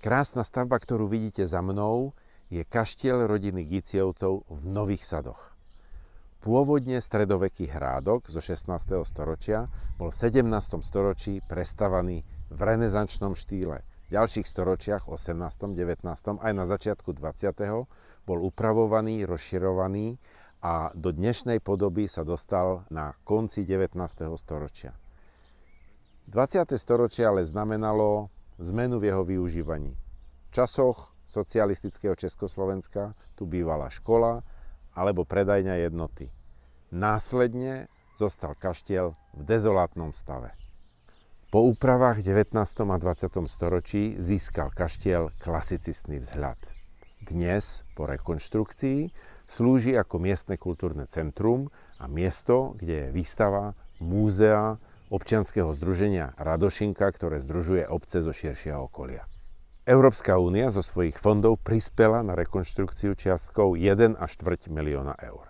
Krásna stavba, ktorú vidíte za mnou, je kaštiel rodiny Giciovcov v Nových Sadoch. Pôvodne stredoveký hrádok zo 16. storočia bol v 17. storočí prestavaný v renesančnom štýle. V ďalších storočiach 18., 19. aj na začiatku 20. bol upravovaný, rozširovaný a do dnešnej podoby sa dostal na konci 19. storočia. 20. storočie ale znamenalo zmenu v jeho využívaní. V časoch socialistického Československa tu bývala škola alebo predajňa jednoty. Následne zostal kaštiel v dezolátnom stave. Po úpravách 19. a 20. storočí získal kaštiel klasicistný vzhľad. Dnes, po rekonštrukcii, slúži ako miestne kultúrne centrum a miesto, kde je výstava, múzea, občianského združenia Radošinka, ktoré združuje obce zo širšieho okolia. Európska únia zo svojich fondov prispela na rekonštrukciu čiastkou 1 až 4 milióna eur.